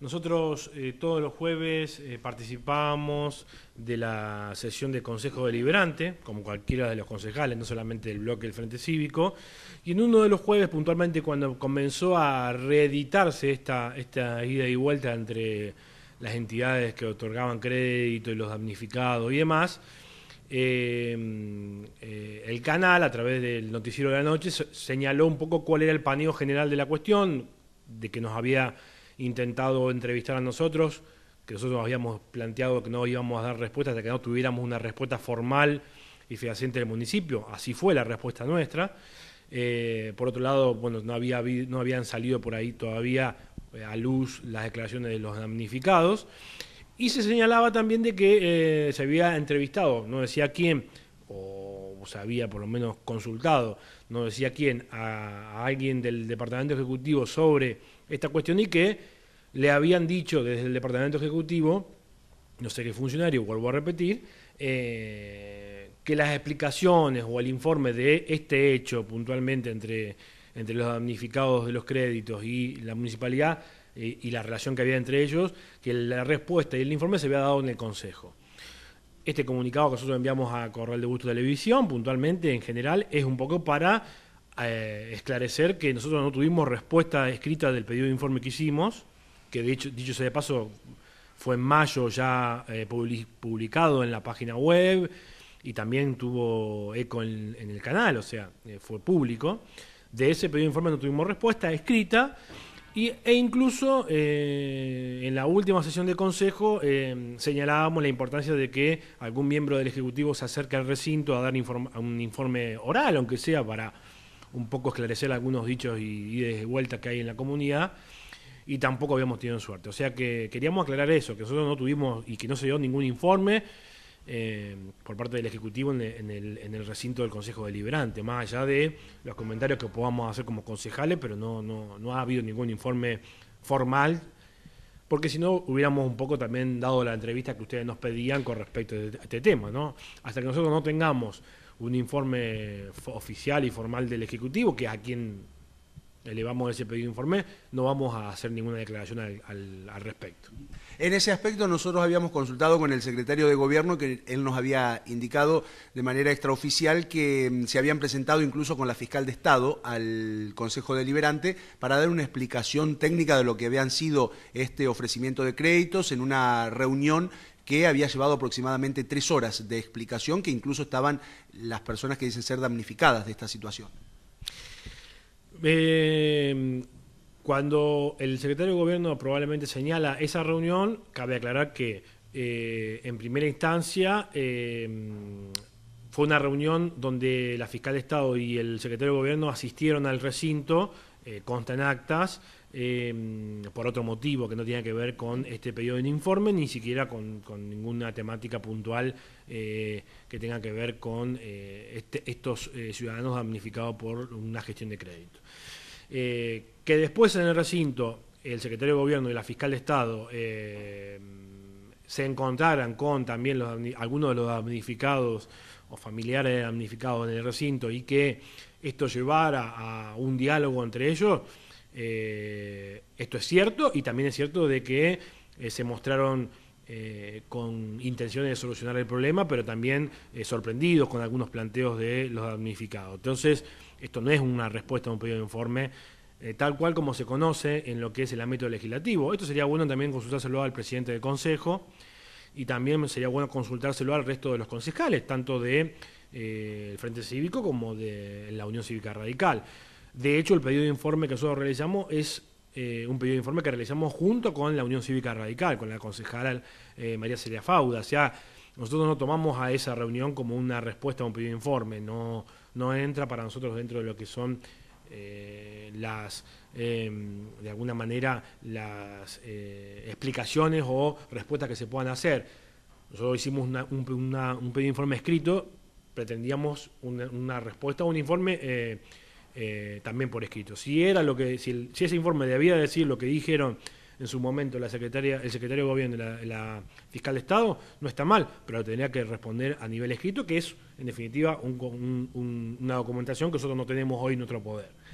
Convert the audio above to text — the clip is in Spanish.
Nosotros eh, todos los jueves eh, participamos de la sesión de Consejo Deliberante, como cualquiera de los concejales, no solamente del bloque del Frente Cívico, y en uno de los jueves, puntualmente cuando comenzó a reeditarse esta, esta ida y vuelta entre las entidades que otorgaban crédito y los damnificados y demás, eh, el canal, a través del noticiero de la noche, señaló un poco cuál era el paneo general de la cuestión, de que nos había intentado entrevistar a nosotros, que nosotros habíamos planteado que no íbamos a dar respuesta hasta que no tuviéramos una respuesta formal y fehaciente del municipio. Así fue la respuesta nuestra. Eh, por otro lado, bueno, no, había, no habían salido por ahí todavía eh, a luz las declaraciones de los damnificados. Y se señalaba también de que eh, se había entrevistado, no decía quién, o había por lo menos consultado, no decía quién, a, alguien del Departamento Ejecutivo sobre esta cuestión y que le habían dicho desde el Departamento Ejecutivo, no sé qué funcionario, vuelvo a repetir, eh, que las explicaciones o el informe de este hecho puntualmente entre, entre los damnificados de los créditos y la municipalidad eh, y la relación que había entre ellos, que la respuesta y el informe se había dado en el Consejo este comunicado que nosotros enviamos a Corral de Gusto Televisión, puntualmente en general, es un poco para eh, esclarecer que nosotros no tuvimos respuesta escrita del pedido de informe que hicimos, que dicho sea de paso, fue en mayo ya eh, publicado en la página web y también tuvo eco en, el canal, o sea, eh, fue público. De ese pedido de informe no tuvimos respuesta escrita y, e incluso eh, en la última sesión de consejo eh, señalábamos la importancia de que algún miembro del Ejecutivo se acerque al recinto a dar un informe oral, aunque sea para un poco esclarecer algunos dichos y, ideas de vuelta que hay en la comunidad. Y tampoco habíamos tenido suerte. O sea que queríamos aclarar eso, que nosotros no tuvimos y que no se dio ningún informe. Eh, por parte del Ejecutivo en el, recinto del Consejo Deliberante, más allá de los comentarios que podamos hacer como concejales, pero no, no, no ha habido ningún informe formal, porque si no hubiéramos un poco también dado la entrevista que ustedes nos pedían con respecto a este tema, ¿no? Hasta que nosotros no tengamos un informe oficial y formal del Ejecutivo, que es a quien elevamos ese pedido de informe, no vamos a hacer ninguna declaración al, respecto. En ese aspecto nosotros habíamos consultado con el secretario de Gobierno, que él nos había indicado de manera extraoficial que mm, se habían presentado incluso con la fiscal de Estado al Consejo Deliberante para dar una explicación técnica de lo que habían sido este ofrecimiento de créditos en una reunión que había llevado aproximadamente tres horas de explicación, que incluso estaban las personas que dicen ser damnificadas de esta situación. Em, cuando el secretario de Gobierno probablemente señala esa reunión, cabe aclarar que eh, en primera instancia em, fue una reunión donde la fiscal de Estado y el secretario de Gobierno asistieron al recinto, eh, consta en actas, Em, por otro motivo que no tiene que ver con este pedido de informe, ni siquiera con, ninguna temática puntual eh, que tenga que ver con eh, este, estos eh, ciudadanos damnificados por una gestión de crédito. que después en el recinto el secretario de Gobierno y la fiscal de Estado se encontraran con también algunos de los damnificados o familiares damnificados en el recinto y que esto llevara a un diálogo entre ellos, eh, esto es cierto y también es cierto de que eh, se mostraron eh, con intenciones de solucionar el problema, pero también sorprendidos con algunos planteos de los damnificados. Entonces, esto no es una respuesta a un pedido de informe. tal cual como se conoce en lo que es el ámbito legislativo. Esto sería bueno también consultárselo al presidente del Consejo y también sería bueno consultárselo al resto de los concejales, tanto del de, el Frente Cívico como de la Unión Cívica Radical. De hecho, el pedido de informe que nosotros realizamos es eh, un pedido de informe que realizamos junto con la Unión Cívica Radical, con la concejala eh, María Celia Fauda. O sea, nosotros no tomamos a esa reunión como una respuesta a un pedido de informe, no, no entra para nosotros dentro de lo que son eh, las, em, de alguna manera, las explicaciones o respuestas que se puedan hacer. Nosotros hicimos un, pedido de informe escrito, pretendíamos una, una respuesta a un informe eh, también por escrito. Si era lo que, si, ese informe debía decir lo que dijeron en su momento la secretaria, el secretario de gobierno y la, fiscal de Estado, no está mal, pero tenía que responder a nivel escrito, que es en definitiva una documentación que nosotros no tenemos hoy en nuestro poder.